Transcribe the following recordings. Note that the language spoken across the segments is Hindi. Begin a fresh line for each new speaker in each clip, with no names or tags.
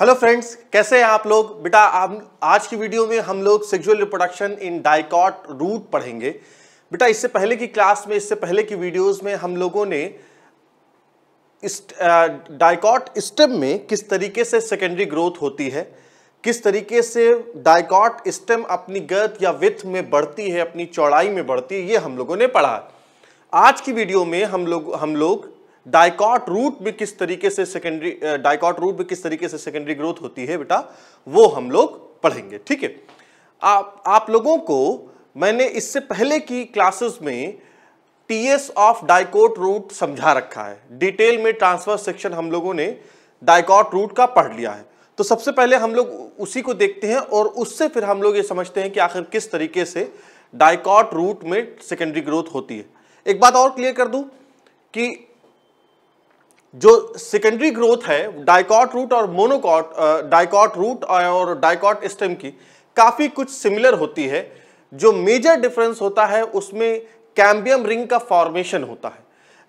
हेलो फ्रेंड्स कैसे हैं आप लोग बेटा आप आज की वीडियो में हम लोग sexual reproduction in dicot root पढ़ेंगे बेटा इससे पहले की क्लास में इससे पहले की वीडियोस में हम लोगों ने इस डाइकॉट स्टेम में किस तरीके से सेकेंडरी ग्रोथ होती है किस तरीके से डाइकॉट स्टेम अपनी गर्थ या विथ में बढ़ती है अपनी चौड़ाई में बढ़ती है ये हम लोगों ने पढ़ा आज की वीडियो में हम लोग हम लोग डाइकॉट रूट भी किस तरीके से सेकेंडरी डाइकॉट रूट भी किस तरीके से सेकेंडरी ग्रोथ होती है बेटा वो हम लोग पढ़ेंगे ठीक है आप आप लोगों को मैंने इससे पहले की क्लासेस में टीएस ऑफ डायकॉट रूट समझा रखा है डिटेल में ट्रांसफर सेक्शन हम लोगों ने डायकॉट रूट का पढ़ लिया है तो सबसे पहले हम लोग उसी को देखते हैं और उससे फिर हम लोग ये समझते हैं कि आखिर किस तरीके से डायकॉट रूट में सेकेंडरी ग्रोथ होती है एक बात और क्लियर कर दूं कि जो सेकेंडरी ग्रोथ है डाइकॉट रूट और मोनोकॉट डायकॉट रूट और डायकॉट स्टेम की काफ़ी कुछ सिमिलर होती है जो मेजर डिफरेंस होता है उसमें कैम्बियम रिंग का फॉर्मेशन होता है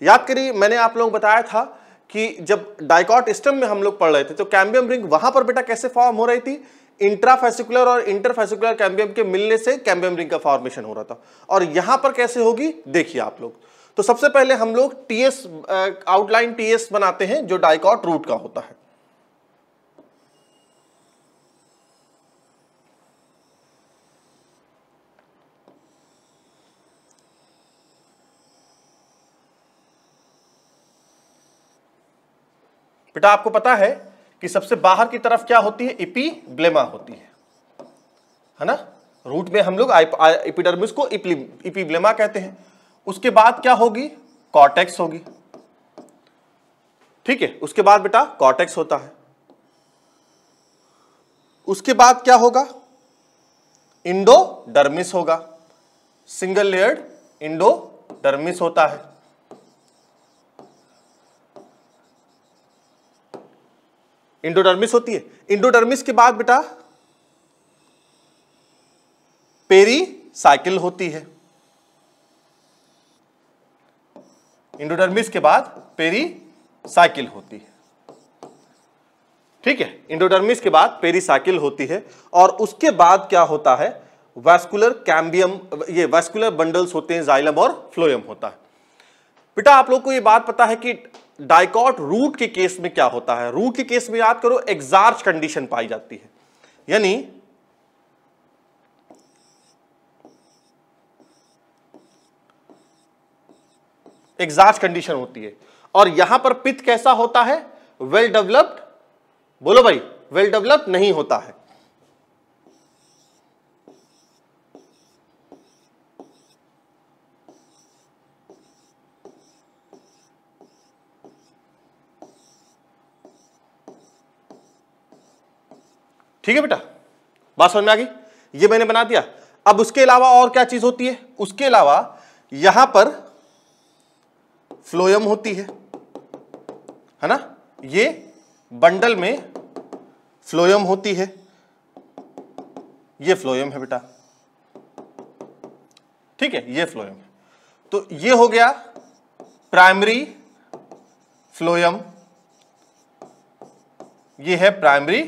याद करिए मैंने आप लोगों को बताया था कि जब डायकॉट स्टेम में हम लोग पढ़ रहे थे तो कैम्बियम रिंग वहां पर बेटा कैसे फॉर्म हो रही थी इंट्राफेसिकुलर और इंटरफेसिकुलर कैम्बियम के मिलने से कैम्बियम रिंग का फॉर्मेशन हो रहा था और यहां पर कैसे होगी देखिए आप लोग तो सबसे पहले हम लोग टीएस आउटलाइन टीएस बनाते हैं जो डाइकॉट रूट का होता है बेटा आपको पता है कि सबसे बाहर की तरफ क्या होती है इपी ब्लेमा होती है है ना रूट में हम लोग इपिडर्मिस को इपी ब्लेमा कहते हैं उसके बाद क्या होगी कॉटेक्स होगी ठीक है उसके बाद बेटा कॉटेक्स होता है उसके बाद क्या होगा इंडोडर्मिस होगा सिंगल लेयर्ड डर्मिस होता है इंडोडर्मिस होती है इंडोडर्मिस के बाद बेटा पेरी साइकिल होती है इंडोडर्मिस के बाद पेरीसाइकिल होती है ठीक है इंडोडर्मिस के बाद पेरीसाइकिल होती है और उसके बाद क्या होता है वैस्कुलर कैम्बियम ये वैस्कुलर बंडल्स होते हैं जाइलम और फ्लोयम होता है बेटा आप लोग को ये बात पता है कि डाइकॉट रूट के केस में क्या होता है रूट के केस में याद करो एक्सार्च कंडीशन पाई जाती है यानी एग्जास्ट कंडीशन होती है और यहां पर पित्त कैसा होता है वेल डेवलप्ड बोलो भाई वेल डेवलप्ड नहीं होता है ठीक है बेटा बात समझ में आ गई ये मैंने बना दिया अब उसके अलावा और क्या चीज होती है उसके अलावा यहां पर फ्लोयम होती है है ना ये बंडल में फ्लोयम होती है ये फ्लोयम है बेटा ठीक है ये फ्लोयम है तो ये हो गया प्राइमरी फ्लोयम ये है प्राइमरी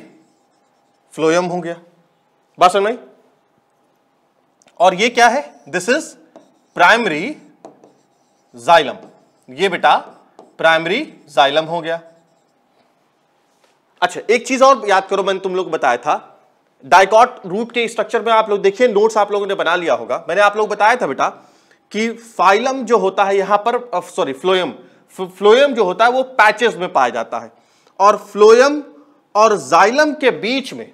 फ्लोयम हो गया बात समझ में और ये क्या है दिस इज प्राइमरी जाइलम ये बेटा प्राइमरी जाइलम हो गया अच्छा एक चीज और याद करो मैंने तुम लोग बताया था डाइकॉट रूट के स्ट्रक्चर में आप लोग देखिए नोट्स आप लोगों ने बना लिया होगा मैंने आप लोग बताया था बेटा कि फाइलम जो होता है यहां पर सॉरी फ्लोयम फ्लोयम जो होता है वो पैचेस में पाया जाता है और फ्लोयम और जाइलम के बीच में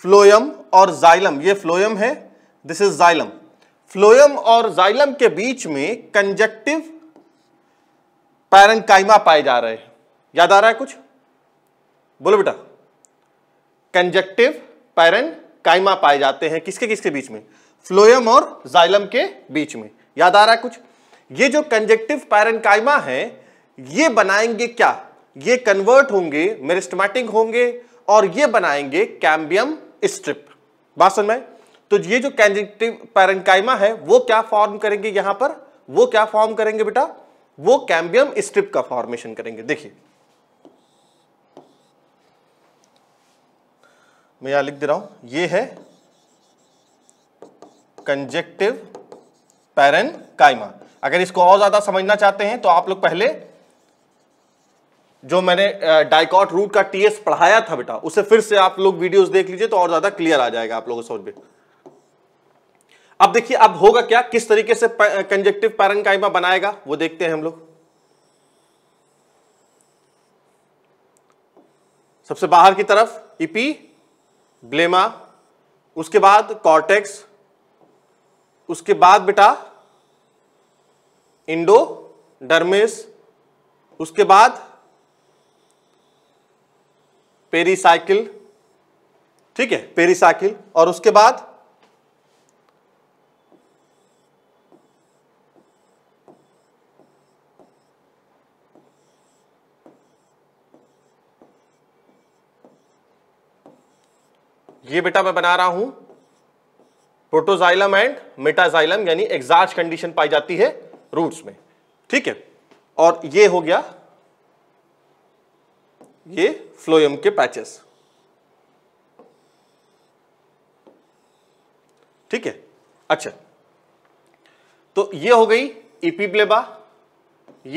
फ्लोयम और जाइलम ये फ्लोयम है दिस इज जाइलम फ्लोयम और जाइलम के बीच में कंजक्टिव पैरनकाइमा पाए जा रहे हैं याद आ रहा है कुछ बोलो बेटा कंजक्टिव पैरन कायमा पाए जाते हैं किसके किसके बीच में फ्लोयम और जाइलम के बीच में याद आ रहा है कुछ ये जो कंजेक्टिव पैरन कायमा है ये बनाएंगे क्या ये कन्वर्ट होंगे मेरिस्टमैटिक होंगे और ये बनाएंगे कैम्बियम स्ट्रिप बात समझ में तो ये जो कंजेक्टिव पैरनकाइमा है वो क्या फॉर्म करेंगे यहां पर वो क्या फॉर्म करेंगे बेटा वो कैम्बियम स्ट्रिप का फॉर्मेशन करेंगे देखिए मैं यहां लिख दे रहा हूं ये है कंजेक्टिव पैरन काइमा अगर इसको और ज्यादा समझना चाहते हैं तो आप लोग पहले जो मैंने डाइकॉट रूट का टीएस पढ़ाया था बेटा उसे फिर से आप लोग वीडियोस देख लीजिए तो और ज्यादा क्लियर आ जाएगा आप लोगों को समझ में अब देखिए अब होगा क्या किस तरीके से कंजेक्टिव पैरनकाइमा बनाएगा वो देखते हैं हम लोग सबसे बाहर की तरफ इपी e ब्लेमा उसके बाद कॉर्टेक्स उसके बाद बेटा इंडो डर्मिस उसके बाद पेरीसाइकिल ठीक है पेरीसाइकिल और उसके बाद ये बेटा मैं बना रहा हूं प्रोटोजाइलम एंड मेटाजाइलम यानी एग्जार्ज कंडीशन पाई जाती है रूट्स में ठीक है और ये हो गया ये फ्लोएम के पैचेस ठीक है अच्छा तो ये हो गई इपीब्लेबा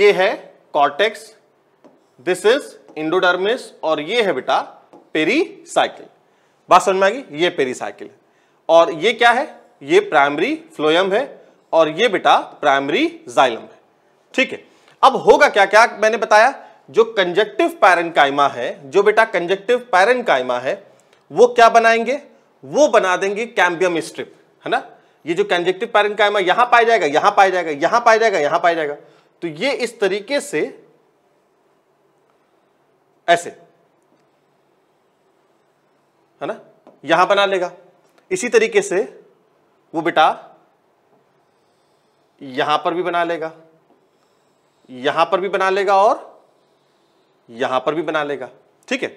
ये है कॉर्टेक्स दिस इज इंडोडर्मिस और ये है बेटा पेरीसाइकिल बात समझ में आ गई ये पेरीसाइकिल है और ये क्या है ये प्राइमरी फ्लोयम है और ये बेटा प्राइमरी जाइलम है ठीक है अब होगा क्या क्या मैंने बताया जो कंजक्टिव कायमा है जो बेटा कंजक्टिव कायमा है वो क्या बनाएंगे वो बना देंगे कैम्बियम स्ट्रिप है ना ये जो कंजेक्टिव पैरन कायमा यहां पाया जाएगा यहां पाया जाएगा यहां पाया जाएगा यहां पाया जाएगा तो ये इस तरीके से ऐसे है ना यहां बना लेगा इसी तरीके से वो बेटा यहां पर भी बना लेगा यहां पर भी बना लेगा और यहां पर भी बना लेगा ठीक है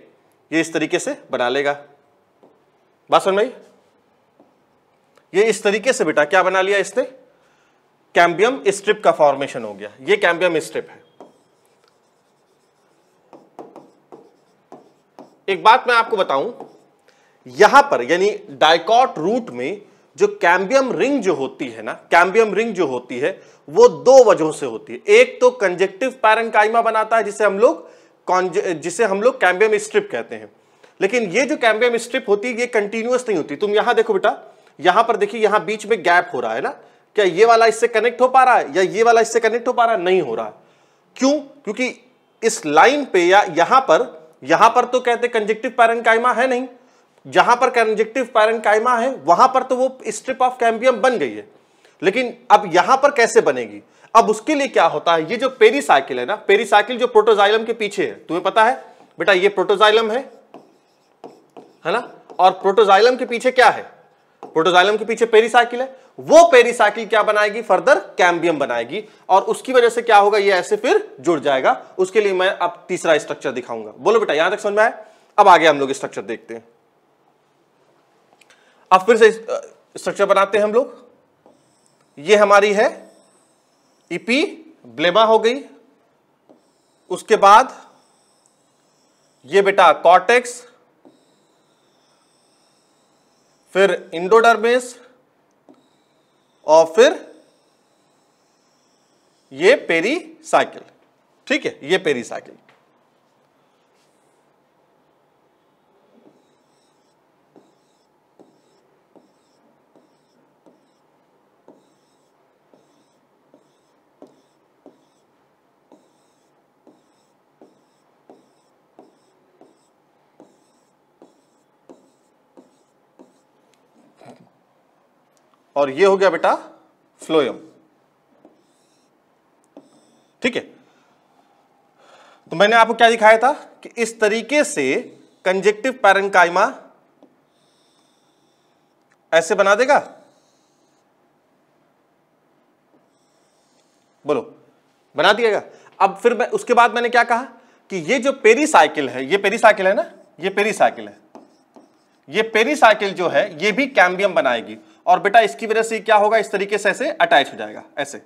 ये इस तरीके से बना लेगा बात सुन भाई ये इस तरीके से बेटा क्या बना लिया इसने कैम्बियम स्ट्रिप का फॉर्मेशन हो गया ये कैम्बियम स्ट्रिप है एक बात मैं आपको बताऊं यहां पर यानी डायकॉट रूट में जो कैम्बियम रिंग जो होती है ना कैम्बियम रिंग जो होती है वो दो वजहों से होती है एक तो कंजेक्टिव पैरनकाइमा बनाता है जिसे हम लोग जिसे हम लोग कैम्बियम स्ट्रिप कहते हैं लेकिन ये जो कैम्बियम स्ट्रिप होती है ये कंटिन्यूस नहीं होती तुम यहां देखो बेटा यहां पर देखिए यहां बीच में गैप हो रहा है ना क्या ये वाला इससे कनेक्ट हो पा रहा है या ये वाला इससे कनेक्ट हो पा रहा है नहीं हो रहा है क्यों क्योंकि इस लाइन पे या यहां पर यहां पर तो कहते कंजेक्टिव पैरनकाइमा है नहीं जहां पर कंजेक्टिव कायमा है वहां पर तो वो स्ट्रिप ऑफ कैम्बियम बन गई है लेकिन अब यहां पर कैसे बनेगी अब उसके लिए क्या होता है ये जो पेरीसाइकिल है ना पेरीसाइकिल जो प्रोटोजाइलम के पीछे है तुम्हें पता है बेटा ये प्रोटोजाइलम है है ना और प्रोटोजाइलम के पीछे क्या है प्रोटोजाइलम के पीछे पेरीसाइकिल है वो पेरीसाइकिल क्या बनाएगी फर्दर कैम्बियम बनाएगी और उसकी वजह से क्या होगा ये ऐसे फिर जुड़ जाएगा उसके लिए मैं अब तीसरा स्ट्रक्चर दिखाऊंगा बोलो बेटा यहां तक समझ में आए अब आगे हम लोग स्ट्रक्चर देखते हैं अब फिर से स्ट्रक्चर बनाते हैं हम लोग ये हमारी है इपी e ब्लेमा हो गई उसके बाद ये बेटा कॉर्टेक्स फिर इंडोडर्मेस और फिर ये पेरी साइकिल ठीक है ये पेरी साइकिल और ये हो गया बेटा फ्लोयम ठीक है तो मैंने आपको क्या दिखाया था कि इस तरीके से कंजेक्टिव पैरेंकाइमा ऐसे बना देगा बोलो बना दिएगा अब फिर मैं उसके बाद मैंने क्या कहा कि ये जो पेरी साइकिल है ये साइकिल है ना ये साइकिल है ये साइकिल जो है ये भी कैम्बियम बनाएगी और बेटा इसकी वजह से क्या होगा इस तरीके से ऐसे अटैच हो जाएगा ऐसे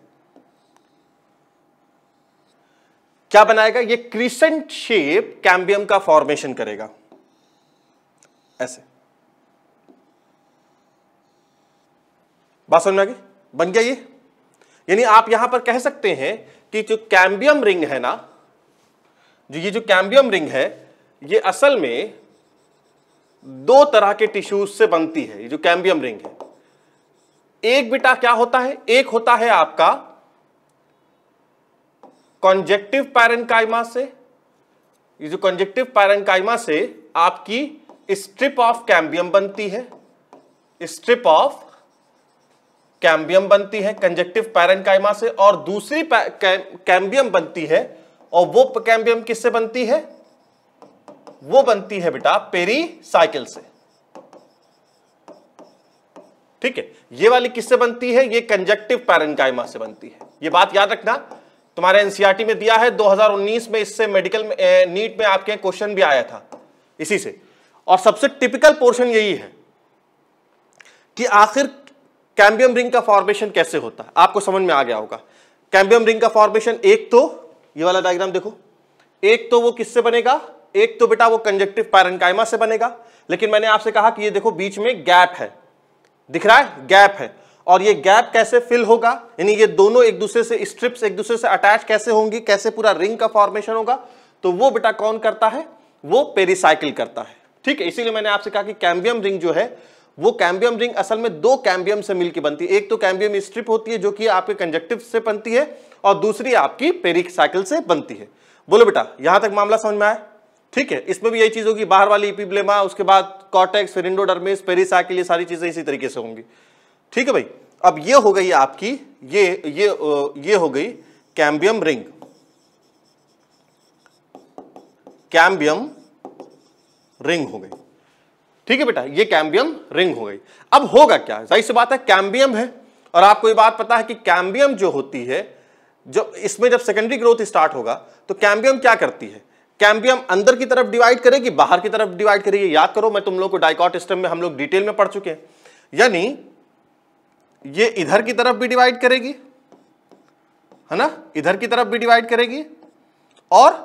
क्या बनाएगा ये क्रिसेंट शेप कैम्बियम का फॉर्मेशन करेगा ऐसे बात समझ में आगे बन गया ये यानी आप यहां पर कह सकते हैं कि जो कैम्बियम रिंग है ना जो ये जो कैम्बियम रिंग है ये असल में दो तरह के टिश्यूज से बनती है ये जो कैम्बियम रिंग है एक बेटा क्या होता है एक होता है आपका कॉन्जेक्टिव पैरेंकाइमा से ये जो कॉन्जेक्टिव पैरेंकाइमा से आपकी स्ट्रिप ऑफ कैम्बियम बनती है स्ट्रिप ऑफ कैम्बियम बनती है कंजेक्टिव पैरेंकाइमा से और दूसरी कैम्बियम बनती है और वो कैम्बियम किससे बनती है वो बनती है बेटा पेरी साइकिल से ठीक है ये वाली किससे बनती है ये कंजक्टिव पैरेंकाइमा से बनती है ये बात याद रखना तुम्हारे एनसीआरटी e में दिया है 2019 में इससे मेडिकल नीट में आपके क्वेश्चन भी आया था इसी से और सबसे टिपिकल पोर्शन यही है कि आखिर कैम्बियम रिंग का फॉर्मेशन कैसे होता है आपको समझ में आ गया होगा कैम्बियम रिंग का फॉर्मेशन एक तो ये वाला डायग्राम देखो एक तो वो किससे बनेगा एक तो बेटा वो कंजेक्टिव पैरनकाइमा से बनेगा लेकिन मैंने आपसे कहा कि ये देखो बीच में गैप है दिख रहा है गैप है और ये गैप कैसे फिल होगा यानी ये दोनों एक दूसरे से स्ट्रिप्स एक दूसरे से अटैच कैसे होंगी कैसे पूरा रिंग का फॉर्मेशन होगा तो वो बेटा कौन करता है वो पेरिसाइकिल करता है ठीक है इसीलिए मैंने आपसे कहा कि कैम्बियम रिंग जो है वो कैम्बियम रिंग असल में दो कैम्बियम से मिलकर बनती है एक तो कैम्बियम स्ट्रिप होती है जो कि आपके कंजक्टिव से बनती है और दूसरी आपकी पेरिसाइकिल से बनती है बोलो बेटा यहां तक मामला समझ में आया ठीक है इसमें भी यही चीज होगी बाहर वाली इपीब्लेमा e उसके बाद कॉटेक्स फिर इंडोडर्मिस के लिए सारी चीजें इसी तरीके से होंगी ठीक है भाई अब ये हो गई आपकी ये ये ये हो गई कैम्बियम रिंग कैम्बियम रिंग हो गई ठीक है बेटा ये कैम्बियम रिंग हो गई अब होगा क्या सही से बात है कैम्बियम है और आपको ये बात पता है कि कैम्बियम जो होती है जब इसमें जब सेकेंडरी ग्रोथ स्टार्ट होगा तो कैम्बियम क्या करती है कैम्बियम अंदर की तरफ डिवाइड करेगी बाहर की तरफ डिवाइड करेगी याद करो मैं तुम लोग को डाइकॉट सिस्टम में हम लोग डिटेल में पढ़ चुके हैं यानी ये इधर की तरफ भी डिवाइड करेगी है ना इधर की तरफ भी डिवाइड करेगी और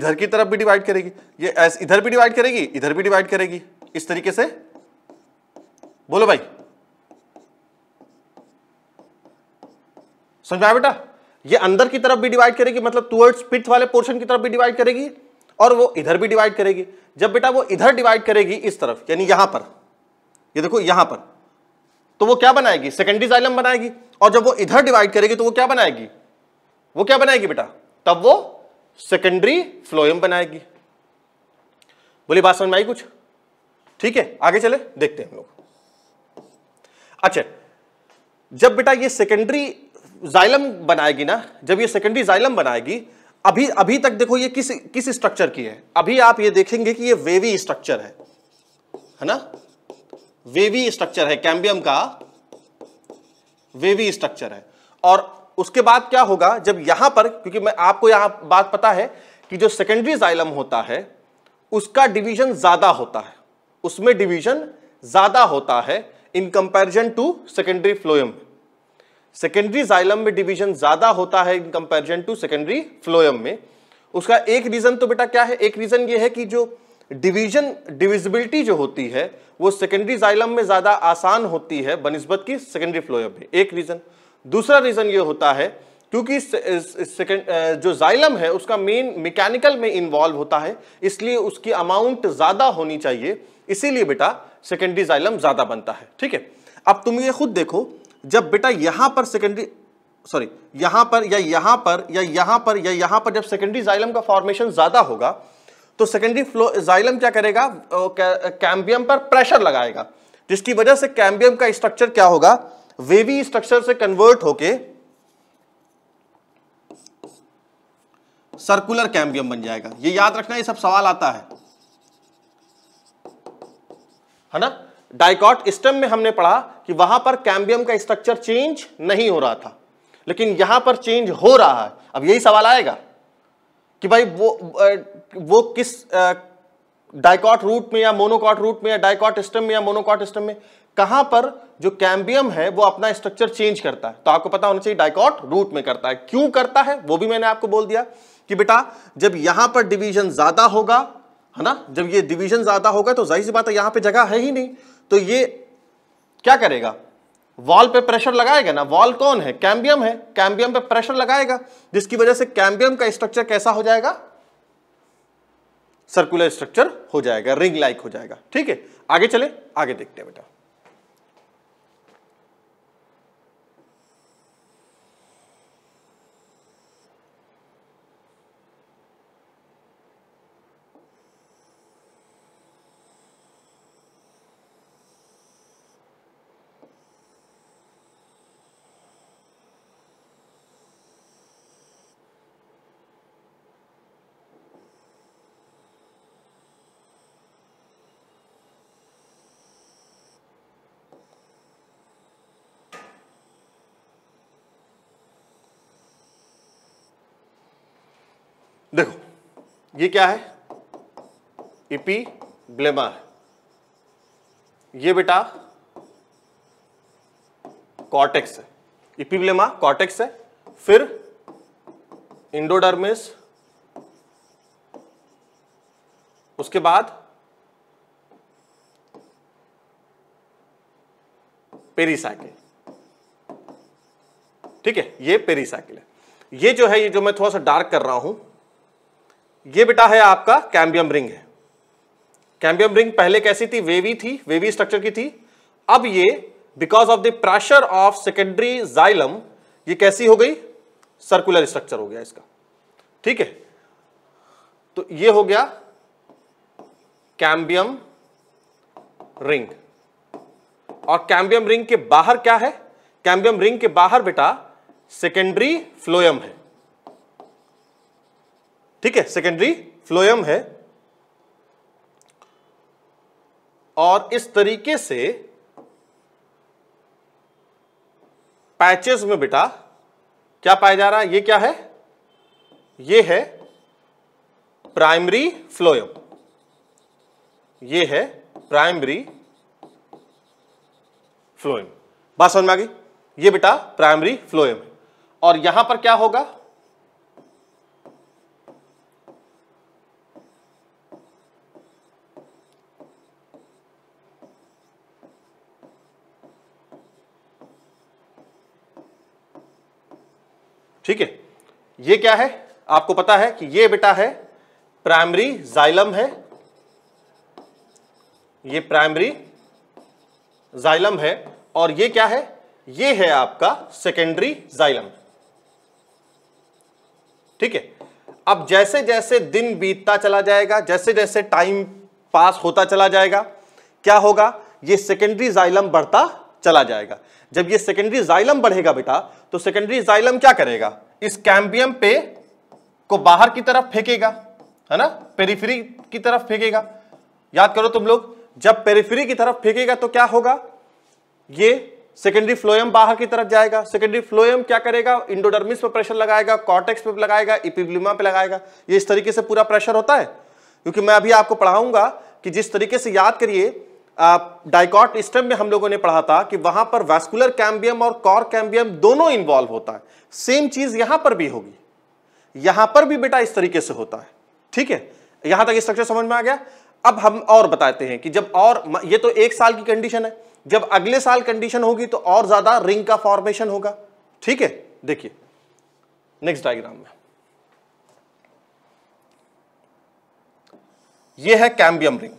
इधर की तरफ भी डिवाइड करेगी ये इधर भी डिवाइड करेगी इधर भी डिवाइड करेगी इस तरीके से बोलो भाई समझ में आया बेटा ये अंदर की तरफ भी डिवाइड करेगी मतलब टूवर्ड्स पिथ वाले पोर्शन की तरफ भी डिवाइड करेगी और वो इधर भी डिवाइड करेगी जब बेटा वो इधर डिवाइड करेगी इस तरफ यानी यहां पर ये देखो यहां पर तो वो क्या बनाएगी सेकेंडरी जाइलम बनाएगी और जब वो इधर डिवाइड करेगी तो वो क्या बनाएगी वो क्या बनाएगी बेटा तब वो सेकेंडरी फ्लोएम बनाएगी बोली बात समझ में आई कुछ ठीक है आगे चले देखते हैं हम लोग अच्छा जब बेटा ये सेकेंडरी जाइलम बनाएगी ना जब ये सेकेंडरी जाइलम बनाएगी अभी अभी तक देखो ये किस किस स्ट्रक्चर की है अभी आप ये देखेंगे कि ये वेवी स्ट्रक्चर है है ना वेवी स्ट्रक्चर है कैम्बियम का वेवी स्ट्रक्चर है और उसके बाद क्या होगा जब यहां पर क्योंकि मैं आपको यहां बात पता है कि जो सेकेंडरी जाइलम होता है उसका डिवीजन ज्यादा होता है उसमें डिवीजन ज्यादा होता है in comparison to secondary phloem secondary xylem में डिवीजन ज्यादा होता है in comparison to secondary phloem में उसका एक रीजन तो बेटा क्या है एक रीजन ये है कि जो डिवीजन डिविजिबिलिटी जो होती है वो सेकेंडरी जाइलम में ज्यादा आसान होती है बनस्बत की सेकेंडरी फ्लोएम में एक रीजन दूसरा रीजन ये होता है क्योंकि सेकेंड जो जाइलम है उसका मेन मैकेनिकल में इन्वॉल्व होता है इसलिए उसकी अमाउंट ज्यादा होनी चाहिए इसीलिए बेटा सेकेंडरी जाइलम ज्यादा बनता है ठीक है अब तुम ये खुद देखो जब बेटा यहां पर सेकेंडरी सॉरी यहां पर या यहां पर या यहां पर या यहां पर जब सेकेंडरी जाइलम का फॉर्मेशन ज्यादा होगा तो सेकेंडरी फ्लो जाइलम क्या करेगा कैम्बियम पर प्रेशर लगाएगा जिसकी वजह से कैम्बियम का स्ट्रक्चर क्या होगा वेवी स्ट्रक्चर से कन्वर्ट होके सर्कुलर कैम्बियम बन जाएगा ये याद रखना ये सब सवाल आता है है ना डाइकॉट स्टम में हमने पढ़ा कि वहां पर कैम्बियम का स्ट्रक्चर चेंज नहीं हो रहा था लेकिन यहां पर चेंज हो रहा है अब यही सवाल आएगा कि भाई वो वो किस डाइकॉट रूट में या मोनोकॉट रूट में या डाइकॉट स्टम में या मोनोकॉट स्टम में कहां पर जो कैम्बियम है वो अपना स्ट्रक्चर चेंज करता है तो आपको पता होना चाहिए डाइकॉट रूट में करता है क्यों करता है वो भी मैंने आपको बोल दिया कि बेटा जब यहां पर डिवीजन ज्यादा होगा है ना जब ये डिवीजन ज्यादा होगा तो जाहिर सी बात है यहां पे जगह है ही नहीं तो ये क्या करेगा वॉल पे प्रेशर लगाएगा ना वॉल कौन है कैम्बियम है कैम्बियम पे प्रेशर लगाएगा जिसकी वजह से कैम्बियम का स्ट्रक्चर कैसा हो जाएगा सर्कुलर स्ट्रक्चर हो जाएगा रिंग लाइक हो जाएगा ठीक है आगे चले आगे देखते हैं बेटा देखो ये क्या है इपी ब्लेमा है ये बेटा कॉर्टेक्स है इपी ब्लेमा कॉर्टेक्स है फिर इंडोडर्मिस उसके बाद पेरिसाइकिल ठीक है ये पेरिसाइकिल है ये जो है ये जो मैं थोड़ा सा डार्क कर रहा हूं ये बेटा है आपका कैम्बियम रिंग है कैम्बियम रिंग पहले कैसी थी वेवी थी वेवी स्ट्रक्चर की थी अब ये because of the pressure of secondary xylem ये कैसी हो गई सर्कुलर स्ट्रक्चर हो गया इसका ठीक है तो ये हो गया कैम्बियम रिंग और कैम्बियम रिंग के बाहर क्या है कैम्बियम रिंग के बाहर बेटा सेकेंडरी फ्लोयम है ठीक है सेकेंडरी फ्लोयम है और इस तरीके से पैचेस में बेटा क्या पाया जा रहा है ये क्या है ये है प्राइमरी फ्लोयम ये है प्राइमरी फ्लोयम बात समझ में आ गई ये बेटा प्राइमरी फ्लोयम और यहां पर क्या होगा ठीक है ये क्या है आपको पता है कि ये बेटा है प्राइमरी जाइलम है ये प्राइमरी जाइलम है और ये क्या है ये है आपका सेकेंडरी जाइलम ठीक है अब जैसे जैसे दिन बीतता चला जाएगा जैसे जैसे टाइम पास होता चला जाएगा क्या होगा ये सेकेंडरी जाइलम बढ़ता चला जाएगा जब ये सेकेंडरी जाइलम बढ़ेगा बेटा तो सेकेंडरी जाइलम क्या करेगा इस कैम्बियम पे को बाहर की तरफ फेंकेगा है ना पेरीफ्री की तरफ फेंकेगा याद करो तुम लोग जब पेरीफ्री की तरफ फेंकेगा तो क्या होगा ये सेकेंडरी फ्लोएम बाहर की तरफ जाएगा सेकेंडरी फ्लोएम क्या करेगा इंडोडर्मिस पर प्रेशर लगाएगा कॉर्टेक्स पे लगाएगा इपिब्लिमा पे लगाएगा ये इस तरीके से पूरा प्रेशर होता है क्योंकि मैं अभी आपको पढ़ाऊंगा कि जिस तरीके से याद करिए डायकॉट स्टेम में हम लोगों ने पढ़ा था कि वहां पर वैस्कुलर कैम्बियम और कॉर कैम्बियम दोनों इन्वॉल्व होता है सेम चीज यहां पर भी होगी यहां पर भी बेटा इस तरीके से होता है ठीक है यहां तक स्ट्रक्चर समझ में आ गया अब हम और बताते हैं कि जब और ये तो एक साल की कंडीशन है जब अगले साल कंडीशन होगी तो और ज्यादा रिंग का फॉर्मेशन होगा ठीक है देखिए नेक्स्ट डायग्राम में यह है cambium ring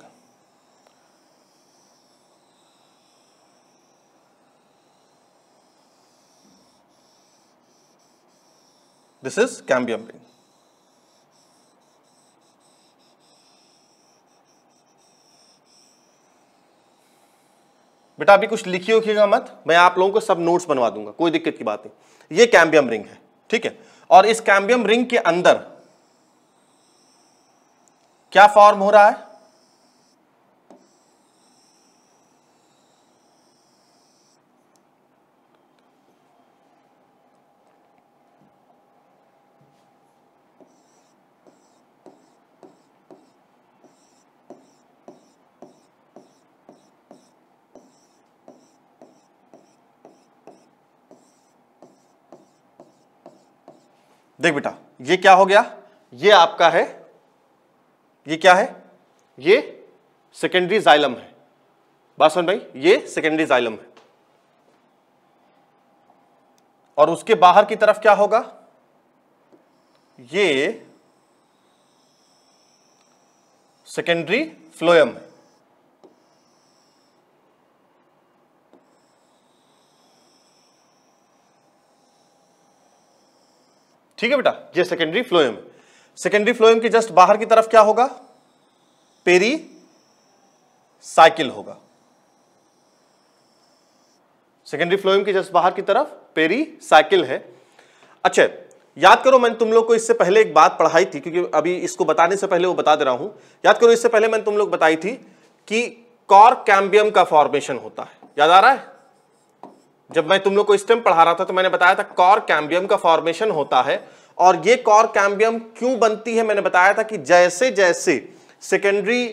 This is cambium ring. बेटा अभी कुछ लिखी उखिएगा मत मैं आप लोगों को सब नोट्स बनवा दूंगा कोई दिक्कत की बात नहीं ये कैम्बियम रिंग है ठीक है और इस कैम्बियम रिंग के अंदर क्या फॉर्म हो रहा है देख बेटा ये क्या हो गया ये आपका है ये क्या है ये सेकेंडरी जाइलम है बासवन भाई ये सेकेंडरी जाइलम है और उसके बाहर की तरफ क्या होगा ये सेकेंडरी फ्लोयम है ठीक है बेटा ये सेकेंडरी फ्लोएम सेकेंडरी फ्लोएम के जस्ट बाहर की तरफ क्या होगा पेरी साइकिल होगा सेकेंडरी फ्लोएम के जस्ट बाहर की तरफ पेरी साइकिल है अच्छा याद करो मैंने तुम लोग को इससे पहले एक बात पढ़ाई थी क्योंकि अभी इसको बताने से पहले वो बता दे रहा हूं याद करो इससे पहले मैंने तुम लोग बताई थी कि कॉर कैम्बियम का फॉर्मेशन होता है याद आ रहा है जब मैं तुम लोग को इस टाइम पढ़ा रहा था तो मैंने बताया था कॉर कैम्बियम का फॉर्मेशन होता है और ये कॉर कैम्बियम क्यों बनती है मैंने बताया था कि जैसे जैसे सेकेंडरी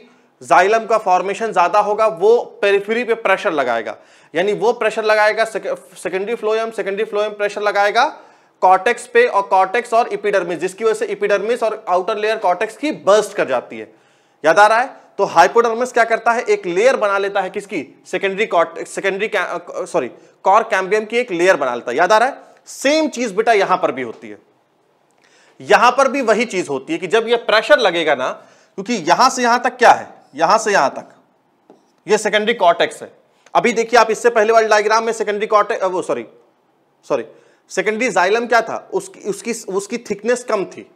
जाइलम का फॉर्मेशन ज़्यादा होगा वो पेरिफेरी पे प्रेशर लगाएगा यानी वो प्रेशर लगाएगा secondary phloem secondary phloem pressure लगाएगा कॉर्टेक्स पे और कॉर्टेक्स और इपिडर्मिस जिसकी वजह से इपिडर्मिस और आउटर लेयर कॉर्टेक्स की बर्स्ट कर जाती है याद आ रहा है तो हाइपोडर्मिस क्या करता है एक लेयर बना लेता है किसकी secondary secondary sorry cork cambium की एक लेयर बना लेता है याद आ रहा है सेम चीज बेटा यहां पर भी होती है यहां पर भी वही चीज होती है कि जब ये प्रेशर लगेगा ना क्योंकि यहां से यहां तक क्या है यहां से यहां तक ये सेकेंडरी कॉर्टेक्स है अभी देखिए आप इससे पहले वाले डायग्राम में सेकेंडरी कॉर्टेक्स वो सॉरी सॉरी सेकेंडरी जाइलम क्या था उसकी उसकी उसकी थिकनेस कम थी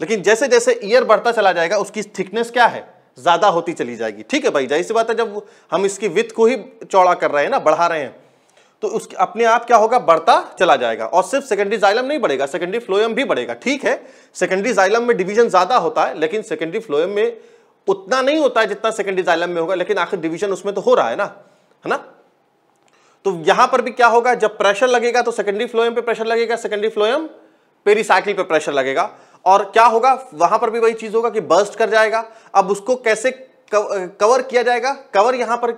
लेकिन जैसे जैसे ईयर बढ़ता चला जाएगा उसकी थिकनेस क्या है ज्यादा होती चली जाएगी ठीक है भाई जाहिर सी बात है जब हम इसकी विथ को ही चौड़ा कर रहे हैं ना बढ़ा रहे हैं तो उसके अपने आप क्या होगा बढ़ता चला जाएगा और सिर्फ सेकेंडरी जाइलम नहीं बढ़ेगा सेकेंडरी फ्लोएम भी बढ़ेगा ठीक है सेकेंडरी जाइलम में डिवीजन ज़्यादा होता है लेकिन सेकेंडरी फ्लोएम में उतना नहीं होता है जितना सेकेंडरी जाइलम में होगा लेकिन आखिर डिवीजन उसमें तो हो रहा है ना है ना तो यहां पर भी क्या होगा जब प्रेशर लगेगा तो सेकेंडरी फ्लोएम पर प्रेशर लगेगा सेकेंडरी फ्लोएम पेरिसाइकिल पर प्रेशर लगेगा और क्या होगा वहां पर भी वही चीज होगा कि बर्स्ट कर जाएगा अब उसको कैसे कवर किया जाएगा कवर यहां पर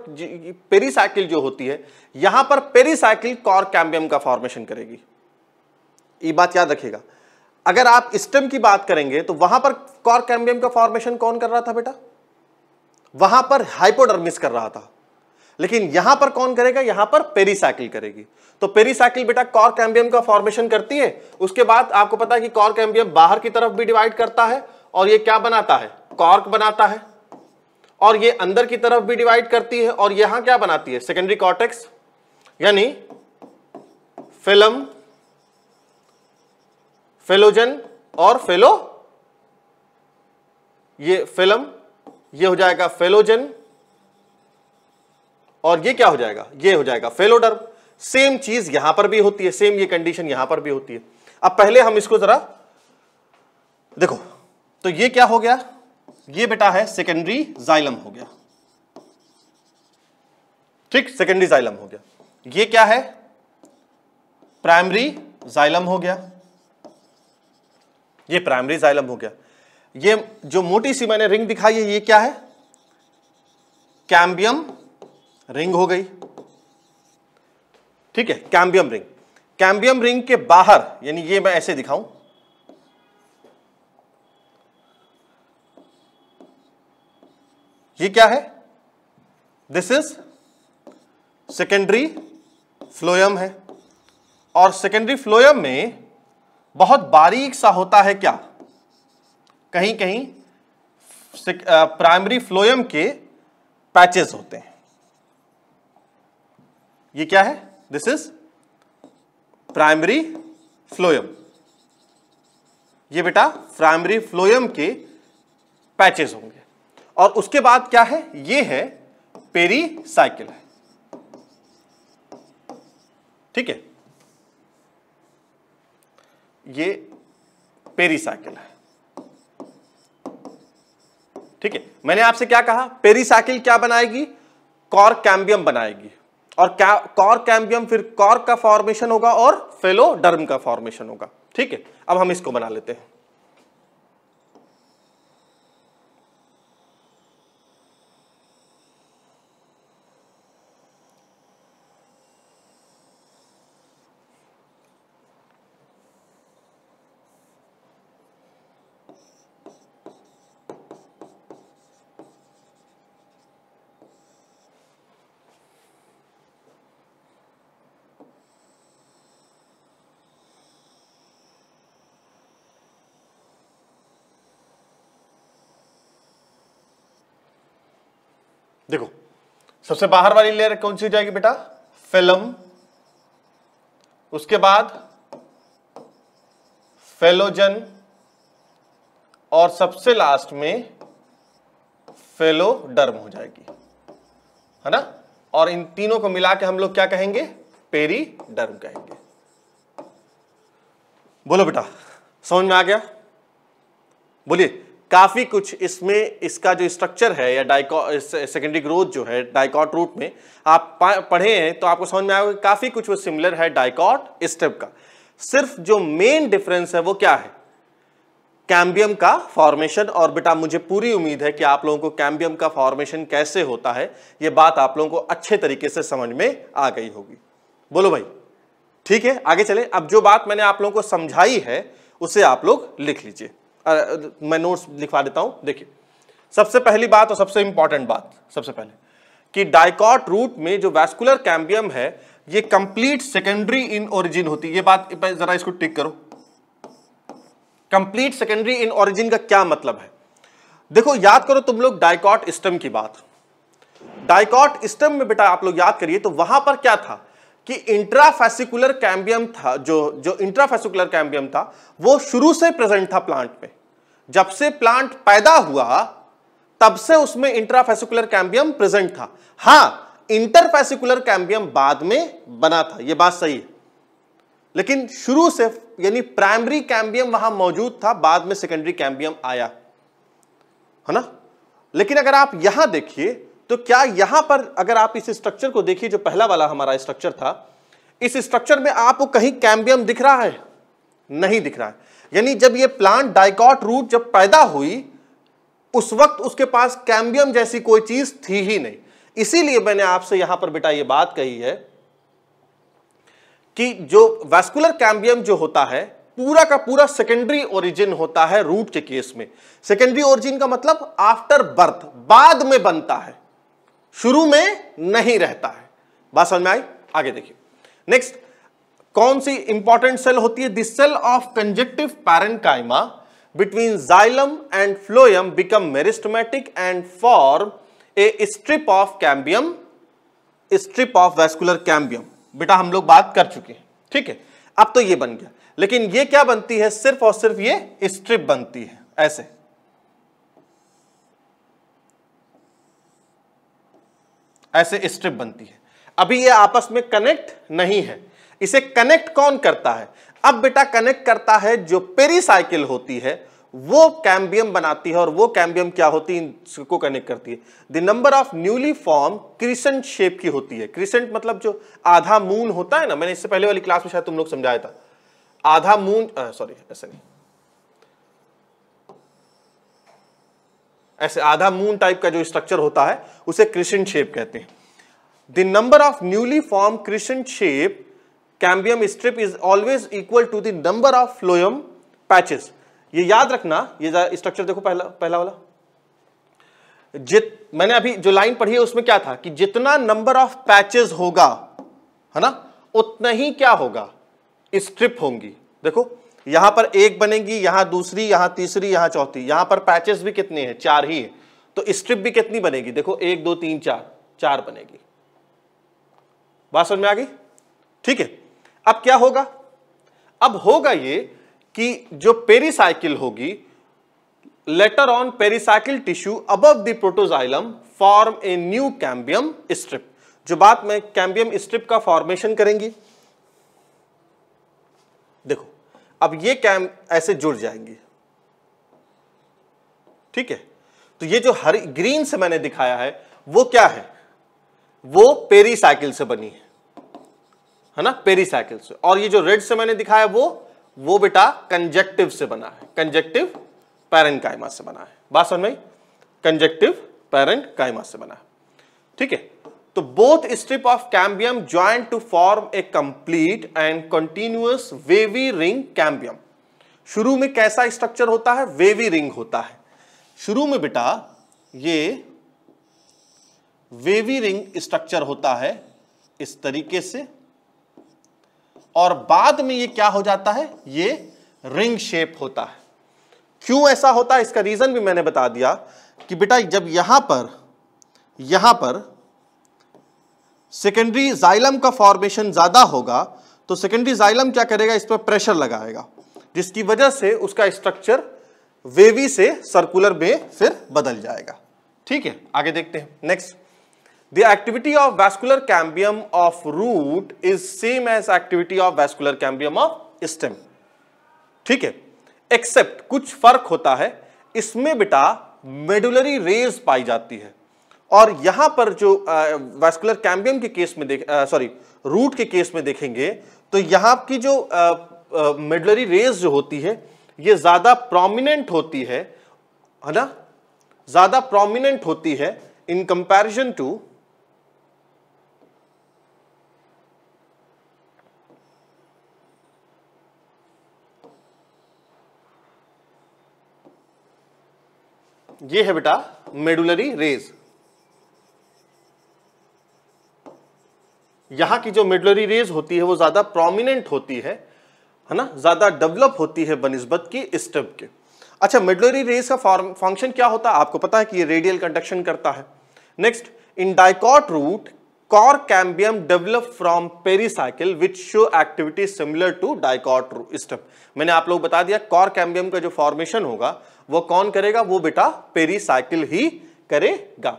पेरीसाइकिल जो होती है यहां पर पेरीसाइकिल कॉर कैम्बियम का फॉर्मेशन करेगी ये बात याद रखिएगा अगर आप स्टेम की बात करेंगे तो वहां पर कॉर कैम्बियम का फॉर्मेशन कौन कर रहा था बेटा वहां पर हाइपोडर्मिस कर रहा था लेकिन यहां पर कौन करेगा यहां पर पेरीसाइकिल करेगी तो पेरीसाइकिल बेटा कॉर कैम्बियम का फॉर्मेशन करती है उसके बाद आपको पता है कि कॉर कैम्बियम बाहर की तरफ भी डिवाइड करता है और ये क्या बनाता है कॉर्क बनाता है और ये अंदर की तरफ भी डिवाइड करती है और यहां क्या बनाती है सेकेंडरी कॉर्टेक्स यानी फिल्म फेलोजन और फेलो ये फिल्म ये हो जाएगा फेलोजन और ये क्या हो जाएगा ये हो जाएगा फेलोडर सेम चीज यहां पर भी होती है सेम ये कंडीशन यहां पर भी होती है अब पहले हम इसको जरा देखो तो ये क्या हो गया ये बेटा है सेकेंडरी जाइलम हो गया ठीक सेकेंडरी जाइलम हो गया ये क्या है प्राइमरी जाइलम हो गया ये प्राइमरी जाइलम हो गया ये जो मोटी सी मैंने रिंग दिखाई है ये क्या है कैम्बियम रिंग हो गई ठीक है कैम्बियम रिंग कैम्बियम रिंग के बाहर यानी ये मैं ऐसे दिखाऊं ये क्या है दिस इज सेकेंडरी फ्लोयम है और सेकेंडरी फ्लोयम में बहुत बारीक सा होता है क्या कहीं कहीं प्राइमरी फ्लोयम के पैचेस होते हैं ये क्या है दिस इज प्राइमरी फ्लोयम ये बेटा प्राइमरी फ्लोयम के पैचेस होंगे और उसके बाद क्या है ये है पेरी साइकिल है ठीक है ये पेरी साइकिल है ठीक है मैंने आपसे क्या कहा पेरी साइकिल क्या बनाएगी कॉर कैम्बियम बनाएगी और क्या कॉर कैम्बियम फिर कॉर का फॉर्मेशन होगा और फेलोडर्म का फॉर्मेशन होगा ठीक है अब हम इसको बना लेते हैं सबसे बाहर वाली लेयर कौन सी हो जाएगी बेटा फिल्म उसके बाद फेलोजन और सबसे लास्ट में फेलोडर्म हो जाएगी है ना और इन तीनों को मिला के हम लोग क्या कहेंगे पेरीडर्म कहेंगे बोलो बेटा समझ में आ गया बोलिए काफ़ी कुछ इसमें इसका जो स्ट्रक्चर है या डाइकॉ सेकेंडरी ग्रोथ जो है डाइकॉट रूट में आप पढ़े हैं तो आपको समझ में आएगा काफ़ी कुछ वो सिमिलर है डाइकॉट स्टेप का सिर्फ जो मेन डिफरेंस है वो क्या है कैम्बियम का फॉर्मेशन और बेटा मुझे पूरी उम्मीद है कि आप लोगों को कैम्बियम का फॉर्मेशन कैसे होता है ये बात आप लोगों को अच्छे तरीके से समझ में आ गई होगी बोलो भाई ठीक है आगे चले अब जो बात मैंने आप लोगों को समझाई है उसे आप लोग लिख लीजिए मैं नोट्स लिखवा देता हूं देखिए सबसे पहली बात और सबसे इंपॉर्टेंट बात सबसे पहले कि डायकॉट रूट में जो वैस्कुलर कैम्बियम है ये कंप्लीट सेकेंडरी इन ओरिजिन होती है ये बात जरा इसको टिक करो कंप्लीट सेकेंडरी इन ओरिजिन का क्या मतलब है देखो याद करो तुम लोग डायकॉट स्टम की बात डायकॉट स्टम में बेटा आप लोग याद करिए तो वहां पर क्या था कि इंट्राफेसिकुलर कैम्बियम था जो जो इंट्राफेसिकुलर कैम्बियम था वो शुरू से प्रेजेंट था प्लांट में जब से प्लांट पैदा हुआ तब से उसमें इंट्राफेसिकुलर कैम्बियम प्रेजेंट था हां इंटरफेसिकुलर कैम्बियम बाद में बना था यह बात सही है लेकिन शुरू से यानी प्राइमरी कैम्बियम वहां मौजूद था बाद में सेकेंडरी कैम्बियम आया है ना लेकिन अगर आप यहां देखिए तो क्या यहां पर अगर आप इस स्ट्रक्चर को देखिए जो पहला वाला हमारा स्ट्रक्चर था इस स्ट्रक्चर में आपको कहीं कैम्बियम दिख रहा है नहीं दिख रहा है यानी जब ये प्लांट डाइकॉट रूट जब पैदा हुई उस वक्त उसके पास कैम्बियम जैसी कोई चीज थी ही नहीं इसीलिए मैंने आपसे यहां पर बेटा ये बात कही है कि जो वैस्कुलर कैम्बियम जो होता है पूरा का पूरा सेकेंडरी ओरिजिन होता है रूट के केस में सेकेंडरी ओरिजिन का मतलब आफ्टर बर्थ बाद में बनता है शुरू में नहीं रहता है बात समझ में आई आगे देखिए नेक्स्ट कौन सी इंपॉर्टेंट सेल होती है this cell of conjunctive parenchyma between xylem and phloem become meristematic and form a strip of cambium strip of vascular cambium बेटा हम लोग बात कर चुके हैं ठीक है अब तो ये बन गया लेकिन ये क्या बनती है सिर्फ और सिर्फ ये स्ट्रिप बनती है ऐसे ऐसे स्ट्रिप बनती है अभी ये आपस में कनेक्ट नहीं है इसे कनेक्ट कौन करता है अब बेटा कनेक्ट करता है जो पेरीसाइकिल होती है वो कैम्बियम बनाती है और वो कैम्बियम क्या होती है इसको कनेक्ट करती है the number of newly form crescent shape की होती है क्रिसेंट मतलब जो आधा मून होता है ना मैंने इससे पहले वाली क्लास में शायद तुम लोग समझाया था आधा मून सॉरी ऐसा नहीं ऐसे आधा मून टाइप का जो स्ट्रक्चर होता है उसे क्रिशन शेप कहते हैं the number of newly form crescent shape cambium strip is always equal to the number of phloem patches ये याद रखना ये स्ट्रक्चर देखो पहला पहला वाला जित मैंने अभी जो लाइन पढ़ी है उसमें क्या था कि जितना नंबर ऑफ पैचेस होगा है ना उतना ही क्या होगा स्ट्रिप होंगी देखो यहां पर एक बनेगी यहां दूसरी यहां तीसरी यहां चौथी यहां पर पैचेस भी कितने हैं चार ही है तो स्ट्रिप भी कितनी बनेगी देखो एक दो तीन चार चार बनेगी बात समझ में आ गई ठीक है अब क्या होगा अब होगा ये कि जो पेरीसाइकिल होगी लेटर ऑन पेरीसाइकिल टिश्यू अब protoxylem form a new cambium strip जो बात में कैम्बियम स्ट्रिप का फॉर्मेशन करेंगी अब ये कैम ऐसे जुड़ जाएंगी ठीक है तो ये जो हरी ग्रीन से मैंने दिखाया है वो क्या है वो पेरी साइकिल से बनी है है ना साइकिल से और ये जो रेड से मैंने दिखाया वो वो बेटा कंजेक्टिव से बना है कंजेक्टिव पैरेंट कायमा से बना है बात समझ में कंजेक्टिव पेरेंट कायमा से बना है ठीक है तो both strip of cambium join to form a complete and continuous wavy ring cambium शुरू में कैसा स्ट्रक्चर होता है वेवी रिंग होता है शुरू में बेटा ये वेवी रिंग स्ट्रक्चर होता है इस तरीके से और बाद में ये क्या हो जाता है ये रिंग शेप होता है क्यों ऐसा होता है इसका रीजन भी मैंने बता दिया कि बेटा जब यहां पर यहां पर सेकेंडरी जाइलम का फॉर्मेशन ज़्यादा होगा तो सेकेंडरी जाइलम क्या करेगा इस पर प्रेशर लगाएगा जिसकी वजह से उसका स्ट्रक्चर वेवी से सर्कुलर में फिर बदल जाएगा ठीक है आगे देखते हैं next the activity of vascular cambium of root is same as activity of vascular cambium of stem ठीक है एक्सेप्ट कुछ फर्क होता है इसमें बेटा मेडुलरी रेज पाई जाती है और यहां पर जो वैस्कुलर कैम्बियम के केस में देख सॉरी रूट के केस में देखेंगे तो यहां की जो मिडलरी रेज जो होती है ये ज्यादा प्रोमिनेंट होती है है ना ज्यादा प्रोमिनेंट होती है इन कंपैरिजन टू ये है बेटा मेडुलरी रेज यहाँ की जो मिडलरी रेज होती है वो ज़्यादा प्रोमिनेंट होती है है ना ज़्यादा डेवलप होती है बनस्बत की स्टब के अच्छा मिडलरी रेज का फंक्शन क्या होता है आपको पता है कि ये रेडियल कंडक्शन करता है next in dicot root cork cambium develop from pericycle which show activity similar to dicot stem मैंने आप लोग बता दिया कॉर कैम्बियम का जो फॉर्मेशन होगा वो कौन करेगा वो बेटा पेरीसाइकिल ही करेगा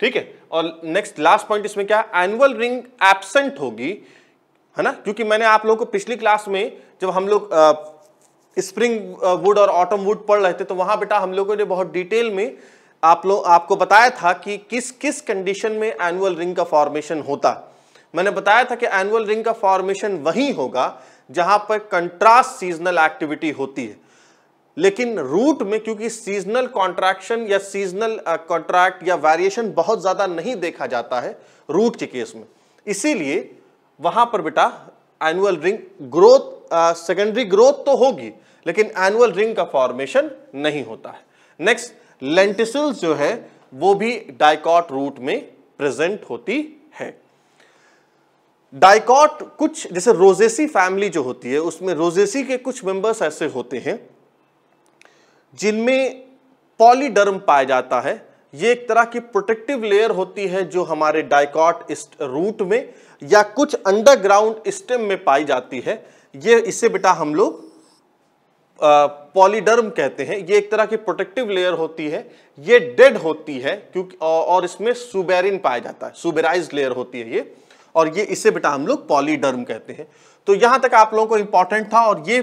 ठीक है और नेक्स्ट लास्ट पॉइंट इसमें क्या एनुअल रिंग एबसेंट होगी है ना क्योंकि मैंने आप लोगों को पिछली क्लास में जब हम लोग स्प्रिंग वुड और ऑटम वुड पढ़ रहे थे तो वहां बेटा हम लोगों ने बहुत डिटेल में आप लोग आपको बताया था कि किस किस कंडीशन में एनुअल रिंग का फॉर्मेशन होता मैंने बताया था कि एनुअल रिंग का फॉर्मेशन वही होगा जहां पर कंट्रास्ट सीजनल एक्टिविटी होती है लेकिन रूट में क्योंकि सीजनल कॉन्ट्रैक्शन या सीजनल कॉन्ट्रैक्ट uh, या वेरिएशन बहुत ज़्यादा नहीं देखा जाता है रूट के केस में इसीलिए वहां पर बेटा annual ring growth secondary growth तो होगी लेकिन एनुअल रिंग का फॉर्मेशन नहीं होता है नेक्स्ट लेंटिसल्स जो है वो भी डायकॉट रूट में प्रेजेंट होती है डायकॉट कुछ जैसे रोजेसी फैमिली जो होती है उसमें रोजेसी के कुछ मेंबर्स ऐसे होते हैं जिनमें पॉलीडर्म पाया जाता है ये एक तरह की प्रोटेक्टिव लेयर होती है जो हमारे डायकॉट रूट में या कुछ अंडरग्राउंड स्टेम में पाई जाती है ये इसे बेटा हम लोग पॉलीडर्म कहते हैं ये एक तरह की प्रोटेक्टिव लेयर होती है ये डेड होती है क्योंकि और इसमें सुबेरिन पाया जाता है सुबेराइज लेयर होती है ये और ये इसे बेटा हम लोग पॉलीडर्म कहते हैं तो यहां तक आप लोगों को इंपॉर्टेंट था और ये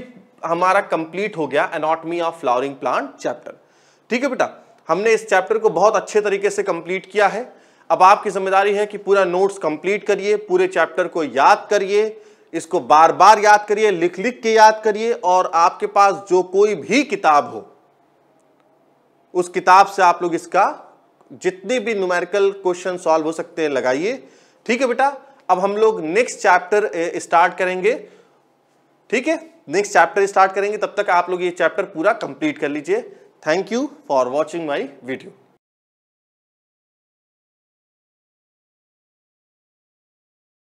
हमारा कंप्लीट हो गया anatomy of flowering plant chapter ठीक है बेटा हमने इस चैप्टर को बहुत अच्छे तरीके से कंप्लीट किया है अब आपकी जिम्मेदारी है कि पूरा नोट्स कंप्लीट करिए पूरे चैप्टर को याद करिए इसको बार बार याद करिए लिख लिख के याद करिए और आपके पास जो कोई भी किताब हो उस किताब से आप लोग इसका जितने भी न्यूमेरिकल क्वेश्चन सॉल्व हो सकते हैं लगाइए ठीक है बेटा अब हम लोग नेक्स्ट चैप्टर स्टार्ट करेंगे ठीक है नेक्स्ट चैप्टर स्टार्ट करेंगे तब तक आप लोग ये चैप्टर पूरा कंप्लीट कर लीजिए thank you for watching my video